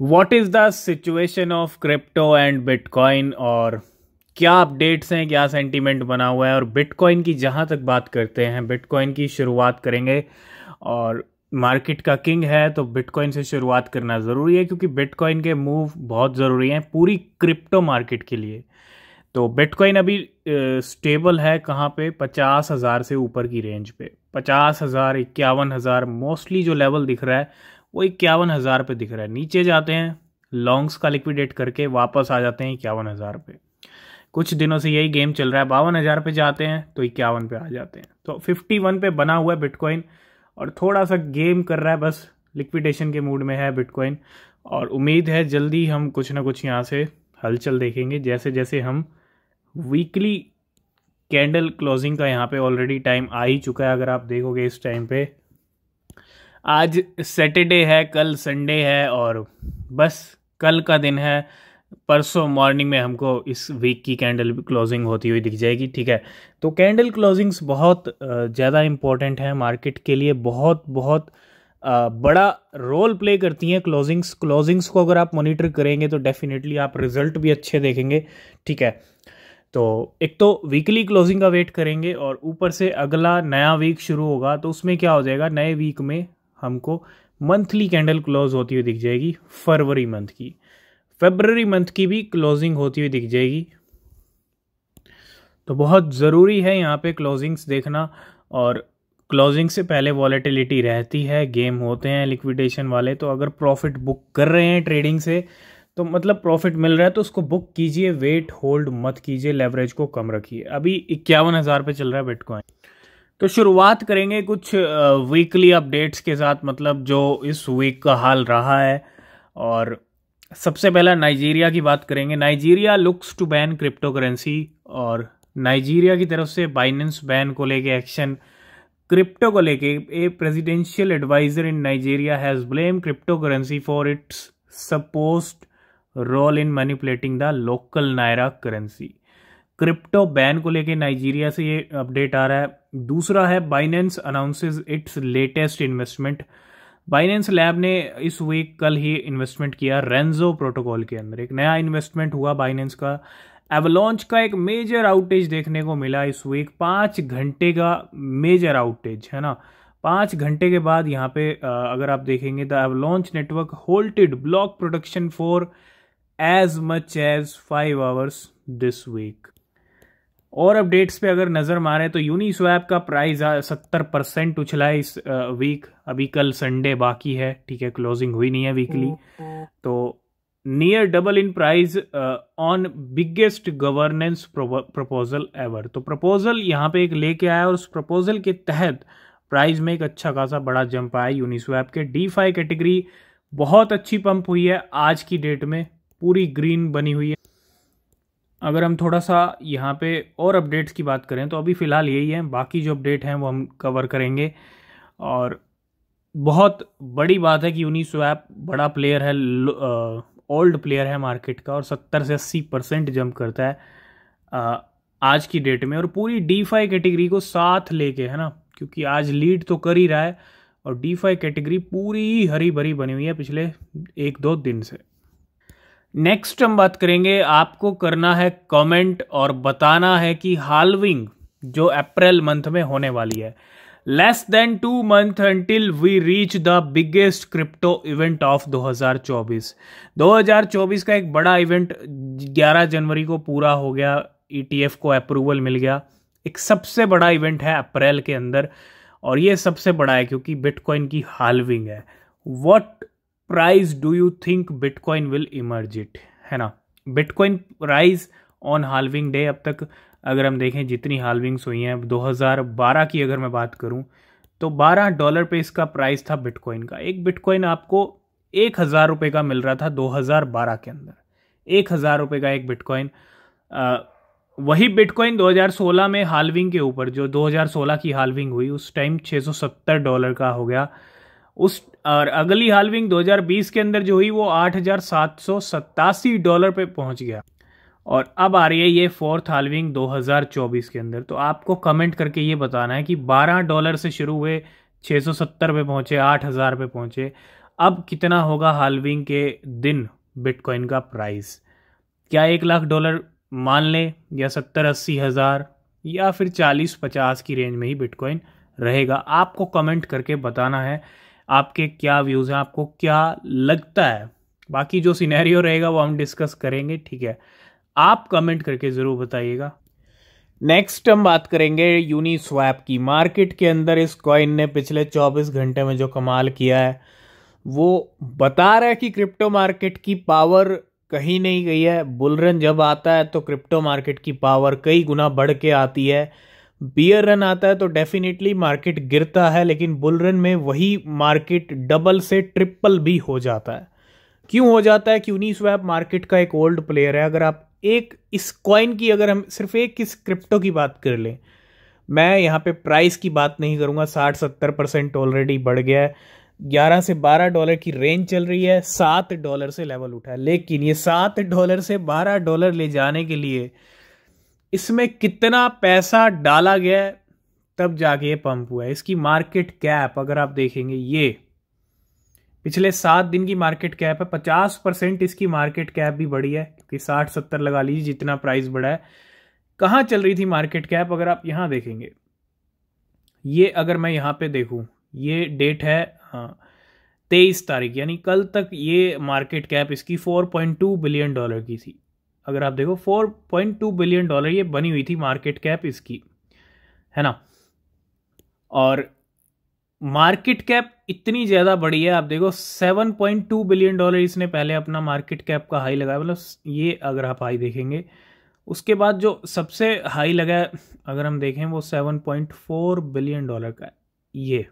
What is the situation of crypto and bitcoin और क्या updates हैं क्या सेंटीमेंट बना हुआ है और बिटकॉइन की जहाँ तक बात करते हैं बिटकॉइन की शुरुआत करेंगे और मार्केट का किंग है तो बिटकॉइन से शुरुआत करना ज़रूरी है क्योंकि बिटकॉइन के मूव बहुत ज़रूरी हैं पूरी क्रिप्टो मार्केट के लिए तो बिटकॉइन अभी स्टेबल है कहाँ पे पचास हज़ार से ऊपर की रेंज पे पचास हज़ार इक्यावन हज़ार मोस्टली जो लेवल दिख रहा है वो इक्यावन हज़ार पे दिख रहा है नीचे जाते हैं लॉन्ग्स का लिक्विडेट करके वापस आ जाते हैं इक्यावन हज़ार पे कुछ दिनों से यही गेम चल रहा है बावन हज़ार पे जाते हैं तो इक्यावन पे आ जाते हैं तो फिफ्टी वन पे बना हुआ है बिटकॉइन और थोड़ा सा गेम कर रहा है बस लिक्विडेशन के मूड में है बिटकॉइन और उम्मीद है जल्दी हम कुछ ना कुछ यहाँ से हलचल देखेंगे जैसे जैसे हम वीकली कैंडल क्लोजिंग का यहाँ पे ऑलरेडी टाइम आ ही चुका है अगर आप देखोगे इस टाइम पे आज सैटरडे है कल संडे है और बस कल का दिन है परसों मॉर्निंग में हमको इस वीक की कैंडल क्लोजिंग होती हुई दिख जाएगी ठीक है तो कैंडल क्लोजिंग्स बहुत ज़्यादा इम्पॉर्टेंट है मार्केट के लिए बहुत बहुत बड़ा रोल प्ले करती हैं क्लोजिंग्स क्लोजिंग्स को अगर आप मॉनिटर करेंगे तो डेफिनेटली आप रिजल्ट भी अच्छे देखेंगे ठीक है तो एक तो वीकली क्लोजिंग का वेट करेंगे और ऊपर से अगला नया वीक शुरू होगा तो उसमें क्या हो जाएगा नए वीक में हमको मंथली कैंडल क्लोज होती हुई दिख जाएगी फरवरी मंथ की फेबररी मंथ की भी क्लोजिंग होती हुई दिख जाएगी तो बहुत ज़रूरी है यहाँ पे क्लोजिंग्स देखना और क्लोजिंग से पहले वॉलेटिलिटी रहती है गेम होते हैं लिक्विडेशन वाले तो अगर प्रॉफिट बुक कर रहे हैं ट्रेडिंग से तो मतलब प्रॉफिट मिल रहा है तो उसको बुक कीजिए वेट होल्ड मत कीजिए लेवरेज को कम रखिए अभी इक्यावन हज़ार पर चल रहा है बिटकॉइन तो शुरुआत करेंगे कुछ वीकली अपडेट्स के साथ मतलब जो इस वीक का हाल रहा है और सबसे पहला नाइजीरिया की बात करेंगे Nigeria looks to ban crypto currency और नाइजीरिया की तरफ से बाइनेंस बैन को लेके एक्शन क्रिप्टो को लेके a presidential adviser in Nigeria has blame crypto currency for its supposed role in manipulating the local naira currency crypto ban को लेके नाइजीरिया से ये अपडेट आ रहा है दूसरा है Binance announces its latest investment Binance lab ने इस वीक कल ही इन्वेस्टमेंट किया रेंजो प्रोटोकॉल के अंदर एक नया इन्वेस्टमेंट हुआ बाइनेंस का एवलॉन्च का एक मेजर आउटेज देखने को मिला इस वीक पाँच घंटे का मेजर आउटेज है ना पाँच घंटे के बाद यहाँ पे अगर आप देखेंगे the Avalanche network halted block production for as much as five hours this week और अपडेट्स पे अगर नज़र मारें तो यूनिस्वैप का प्राइस सत्तर परसेंट उछला है इस वीक अभी कल संडे बाकी है ठीक है क्लोजिंग हुई नहीं है वीकली तो near double in price on biggest governance proposal ever तो प्रपोजल यहाँ पे एक लेके आया और उस प्रपोजल के तहत प्राइस में एक अच्छा खासा बड़ा जंप आया यूनिस्वैप के डी फाइव कैटेगरी बहुत अच्छी पंप हुई है आज की डेट में पूरी ग्रीन बनी हुई है अगर हम थोड़ा सा यहाँ पे और अपडेट्स की बात करें तो अभी फ़िलहाल यही है बाकी जो अपडेट हैं वो हम कवर करेंगे और बहुत बड़ी बात है कि यूनी बड़ा प्लेयर है ओल्ड प्लेयर है मार्केट का और सत्तर से अस्सी परसेंट जंप करता है आ, आज की डेट में और पूरी डी फाई कैटेगरी को साथ लेके है ना क्योंकि आज लीड तो कर ही रहा है और डी फाई कैटेगरी पूरी हरी भरी बनी हुई है पिछले एक दो दिन से नेक्स्ट हम बात करेंगे आपको करना है कमेंट और बताना है कि हालविंग जो अप्रैल मंथ में होने वाली है less than two month until we reach the biggest crypto event of 2024 2024 का एक बड़ा इवेंट 11 जनवरी को पूरा हो गया ईटीएफ e को अप्रूवल मिल गया एक सबसे बड़ा इवेंट है अप्रैल के अंदर और ये सबसे बड़ा है क्योंकि बिटकॉइन की हालविंग है what price do you think bitcoin will emerge it है ना bitcoin price on halving day अब तक अगर हम देखें जितनी हालविंग्स हुई हैं 2012 की अगर मैं बात करूं तो 12 डॉलर पे इसका प्राइस था बिटकॉइन का एक बिटकॉइन आपको एक हज़ार रुपये का मिल रहा था 2012 के अंदर एक हज़ार रुपये का एक बिटकॉइन वही बिटकॉइन 2016 में हालविंग के ऊपर जो 2016 की हालविंग हुई उस टाइम 670 डॉलर का हो गया उस और अगली हालविंग 2020 के अंदर जो हुई वो आठ डॉलर पे पहुंच गया और अब आ रही है ये फोर्थ हालविंग 2024 के अंदर तो आपको कमेंट करके ये बताना है कि 12 डॉलर से शुरू हुए 670 पे पहुंचे 8000 पे पहुंचे अब कितना होगा हालविंग के दिन बिटकॉइन का प्राइस क्या एक लाख डॉलर मान लें या सत्तर अस्सी हज़ार या फिर चालीस पचास की रेंज में ही बिटकॉइन रहेगा आपको कमेंट करके बताना है आपके क्या व्यूज़ हैं आपको क्या लगता है बाकी जो सिनेरियो रहेगा वो हम डिस्कस करेंगे ठीक है आप कमेंट करके ज़रूर बताइएगा नेक्स्ट हम बात करेंगे यूनी स्वैप की मार्केट के अंदर इस कॉइन ने पिछले 24 घंटे में जो कमाल किया है वो बता रहा है कि क्रिप्टो मार्केट की पावर कहीं नहीं गई है बुलरन जब आता है तो क्रिप्टो मार्केट की पावर कई गुना बढ़ के आती है बियर रन आता है तो डेफिनेटली मार्केट गिरता है लेकिन बुल रन में वही मार्केट डबल से ट्रिपल भी हो जाता है क्यों हो जाता है क्यों नहीं स्वैप मार्केट का एक ओल्ड प्लेयर है अगर आप एक इस कॉइन की अगर हम सिर्फ एक किस क्रिप्टो की बात कर लें मैं यहाँ पे प्राइस की बात नहीं करूँगा साठ सत्तर परसेंट ऑलरेडी बढ़ गया है ग्यारह से बारह डॉलर की रेंज चल रही है सात डॉलर से लेवल उठा है लेकिन ये सात डॉलर से बारह डॉलर ले जाने के लिए इसमें कितना पैसा डाला गया तब जाके ये पंप हुआ है इसकी मार्केट कैप अगर आप देखेंगे ये पिछले सात दिन की मार्केट कैप है पचास परसेंट इसकी मार्केट कैप भी बढ़ी है कि साठ सत्तर लगा लीजिए जितना प्राइस बढ़ा है कहाँ चल रही थी मार्केट कैप अगर आप यहाँ देखेंगे ये अगर मैं यहाँ पे देखूँ ये डेट है हाँ, तेईस तारीख यानी कल तक ये मार्केट कैप इसकी four point two billion dollar की थी अगर आप देखो 4.2 बिलियन डॉलर ये बनी हुई थी मार्केट कैप इसकी है ना और मार्केट कैप इतनी ज़्यादा बड़ी है आप देखो 7.2 बिलियन डॉलर इसने पहले अपना मार्केट कैप का हाई लगाया मतलब ये अगर आप हाई देखेंगे उसके बाद जो सबसे हाई लगा अगर हम देखें वो 7.4 बिलियन डॉलर का है ये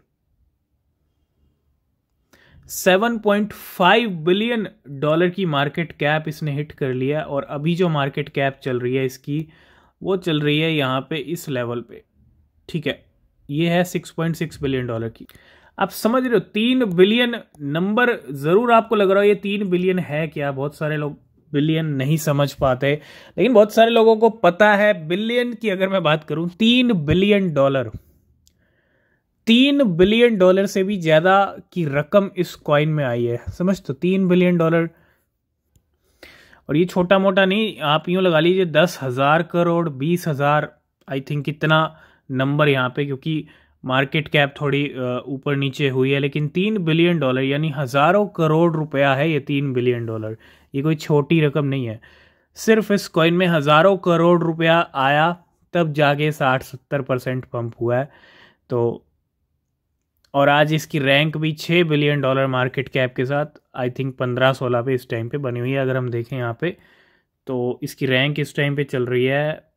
7.5 बिलियन डॉलर की मार्केट कैप इसने हिट कर लिया और अभी जो मार्केट कैप चल रही है इसकी वो चल रही है यहाँ पे इस लेवल पे ठीक है ये है 6.6 बिलियन डॉलर की आप समझ रहे हो तीन बिलियन नंबर ज़रूर आपको लग रहा हो ये तीन बिलियन है क्या बहुत सारे लोग बिलियन नहीं समझ पाते लेकिन बहुत सारे लोगों को पता है बिलियन की अगर मैं बात करूँ तीन बिलियन डॉलर तीन बिलियन डॉलर से भी ज़्यादा की रकम इस कॉइन में आई है समझ तो तीन बिलियन डॉलर और ये छोटा मोटा नहीं आप यूँ लगा लीजिए दस हज़ार करोड़ बीस हज़ार आई थिंक इतना नंबर यहाँ पे क्योंकि मार्केट कैप थोड़ी ऊपर नीचे हुई है लेकिन तीन बिलियन डॉलर यानी हज़ारों करोड़ रुपया है ये तीन बिलियन डॉलर ये कोई छोटी रकम नहीं है सिर्फ इस कॉइन में हज़ारों करोड़ रुपया आया तब जाके साठ सत्तर परसेंट पम्प हुआ है तो और आज इसकी रैंक भी छः बिलियन डॉलर मार्केट कैप के साथ आई थिंक पंद्रह सोलह पे इस टाइम पे बनी हुई है अगर हम देखें यहाँ पे तो इसकी रैंक इस टाइम पे चल रही है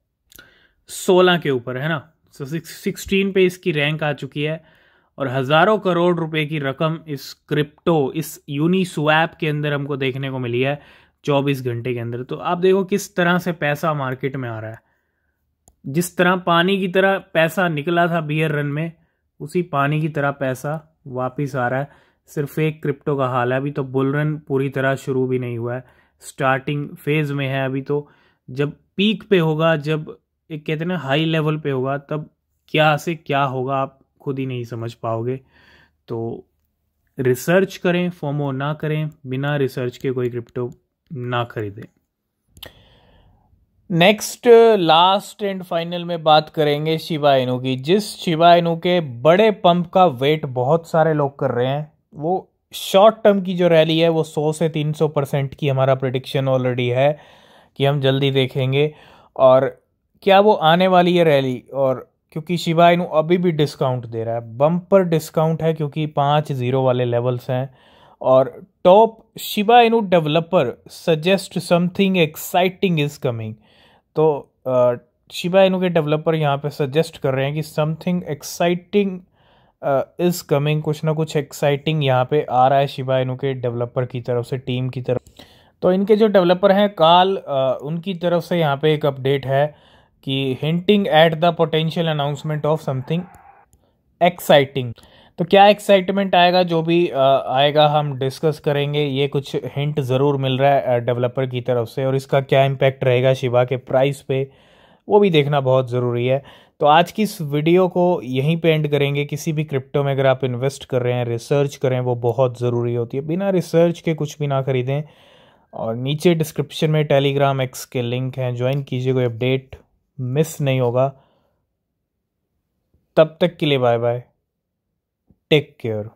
सोलह के ऊपर है ना सो सिक्सटीन पे इसकी रैंक आ चुकी है और हज़ारों करोड़ रुपए की रकम इस क्रिप्टो इस यूनिस्वैप के अंदर हमको देखने को मिली है चौबीस घंटे के अंदर तो आप देखो किस तरह से पैसा मार्केट में आ रहा है जिस तरह पानी की तरह पैसा निकला था बियर रन में उसी पानी की तरह पैसा वापस आ रहा है सिर्फ एक क्रिप्टो का हाल है अभी तो बुलरन पूरी तरह शुरू भी नहीं हुआ है स्टार्टिंग फेज़ में है अभी तो जब पीक पे होगा जब एक कहते ना हाई लेवल पे होगा तब क्या से क्या होगा आप खुद ही नहीं समझ पाओगे तो रिसर्च करें फोमो ना करें बिना रिसर्च के कोई क्रिप्टो ना खरीदें नेक्स्ट लास्ट एंड फाइनल में बात करेंगे शिवा एनु की जिस शिवा एनु के बड़े पंप का वेट बहुत सारे लोग कर रहे हैं वो शॉर्ट टर्म की जो रैली है वो 100 से 300 परसेंट की हमारा प्रडिक्शन ऑलरेडी है कि हम जल्दी देखेंगे और क्या वो आने वाली है रैली और क्योंकि शिवा एनु अभी भी डिस्काउंट दे रहा है बम्प पर डिस्काउंट है क्योंकि पाँच ज़ीरो वाले लेवल्स हैं और top Shiba Inu developer suggest something exciting is coming तो शिबा इनू के डेवलपर यहाँ पे सजेस्ट कर रहे हैं कि समथिंग एक्साइटिंग इज़ कमिंग कुछ ना कुछ एक्साइटिंग यहाँ पे आ रहा है शिबा इनू के डेवलपर की तरफ से टीम की तरफ तो इनके जो डेवलपर हैं काल उनकी तरफ से यहाँ पे एक अपडेट है कि hinting at the potential announcement of something exciting तो क्या एक्साइटमेंट आएगा जो भी आएगा हम डिस्कस करेंगे ये कुछ हिंट ज़रूर मिल रहा है डेवलपर की तरफ से और इसका क्या इम्पैक्ट रहेगा शिवा के प्राइस पे वो भी देखना बहुत ज़रूरी है तो आज की इस वीडियो को यहीं पे एंड करेंगे किसी भी क्रिप्टो में अगर आप इन्वेस्ट कर रहे हैं रिसर्च करें वो बहुत ज़रूरी होती है बिना रिसर्च के कुछ भी ना ख़रीदें और नीचे डिस्क्रिप्शन में टेलीग्राम एक्स के लिंक हैं ज्वाइन कीजिए कोई अपडेट मिस नहीं होगा तब तक के लिए बाय बाय Take care.